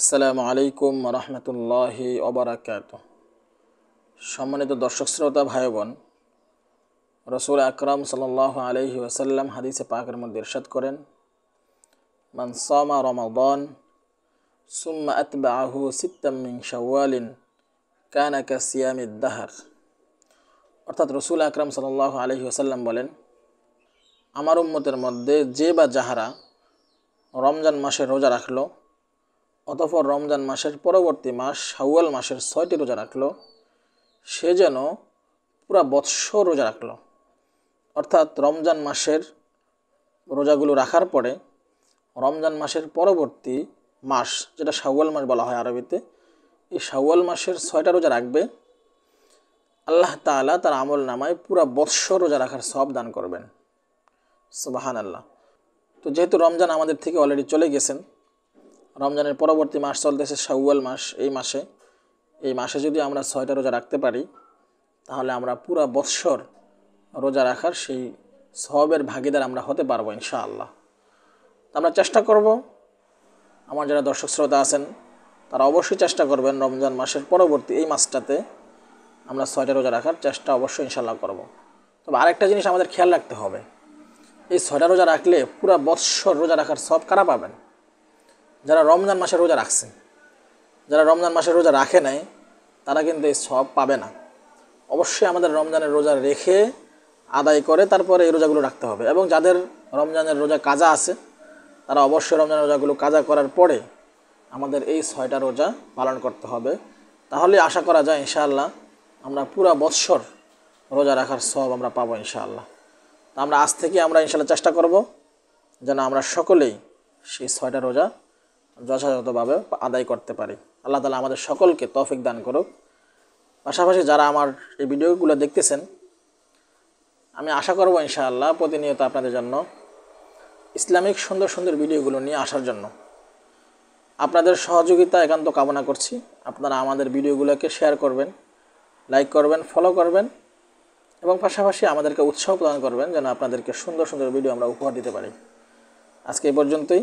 আসসালামু আলাইকুম রহমতুল্লাহি অবরাকাত সম্মানিত দর্শক শ্রোতা ভাই বোন রসুল আকরম সাল আলহি ওসাল্লাম হাদিসে পাকের মধ্যে ইরশাদ করেন মানসমা রমাদন সুম্মা আতবাহু সিত্তামিং শাওয়ালিন কানাকা সিয়ামিদ দাহার অর্থাৎ রসুল আকরম সাল আলহি ওসাল্লাম বলেন আমার উম্মতের মধ্যে যে বা যাহারা রমজান মাসে রোজা রাখলো অতপর রমজান মাসের পরবর্তী মাস শাওয়াল মাসের ছয়টি রোজা রাখল সে যেন পুরা বৎসর রোজা রাখল অর্থাৎ রমজান মাসের রোজাগুলো রাখার পরে রমজান মাসের পরবর্তী মাস যেটা শাওয়াল মাস বলা হয় আরবিতে এই শাওয়াল মাসের ছয়টা রোজা রাখবে আল্লাহ তালা তার আমল নামায় পুরা বৎসর রোজা রাখার সব দান করবেন সুবাহান আল্লাহ তো যেহেতু রমজান আমাদের থেকে অলরেডি চলে গেছেন রমজানের পরবর্তী মাস চলতেছে শাওয়াল মাস এই মাসে এই মাসে যদি আমরা ছয়টা রোজা রাখতে পারি তাহলে আমরা পুরা বৎসর রোজা রাখার সেই সবের ভাগিদার আমরা হতে পারবো ইনশাআল্লাহ আমরা চেষ্টা করব আমার যারা দর্শক শ্রোতা আছেন তারা অবশ্যই চেষ্টা করবেন রমজান মাসের পরবর্তী এই মাসটাতে আমরা ছয়টা রোজা রাখার চেষ্টা অবশ্যই ইনশাল্লাহ করব। তবে আরেকটা জিনিস আমাদের খেয়াল রাখতে হবে এই ছয়টা রোজা রাখলে পুরা বৎসর রোজা রাখার সব কারা পাবেন যারা রমজান মাসে রোজা রাখছে যারা রমজান মাসে রোজা রাখে নাই তারা কিন্তু এই সব পাবে না অবশ্যই আমাদের রমজানের রোজা রেখে আদায় করে তারপরে এই রোজাগুলো রাখতে হবে এবং যাদের রমজানের রোজা কাজা আছে তারা অবশ্যই রমজানের রোজাগুলো কাজা করার পরে আমাদের এই ছয়টা রোজা পালন করতে হবে তাহলে আশা করা যায় ইনশাআল্লাহ আমরা পুরো বৎসর রোজা রাখার সব আমরা পাবো ইনশাআল্লাহ তা আমরা আজ থেকে আমরা ইনশাআল্লাহ চেষ্টা করব যেন আমরা সকলেই সেই ছয়টা রোজা যথাযথভাবে আদায় করতে পারি আল্লাহ তালা আমাদের সকলকে তফিক দান করুক পাশাপাশি যারা আমার এই ভিডিওগুলো দেখতেছেন আমি আশা করব ইনশাআল্লাহ প্রতিনিয়ত আপনাদের জন্য ইসলামিক সুন্দর সুন্দর ভিডিওগুলো নিয়ে আসার জন্য আপনাদের সহযোগিতা একান্ত কামনা করছি আপনারা আমাদের ভিডিওগুলোকে শেয়ার করবেন লাইক করবেন ফলো করবেন এবং পাশাপাশি আমাদেরকে উৎসাহ প্রদান করবেন যেন আপনাদেরকে সুন্দর সুন্দর ভিডিও আমরা উপহার দিতে পারি আজকে এই পর্যন্তই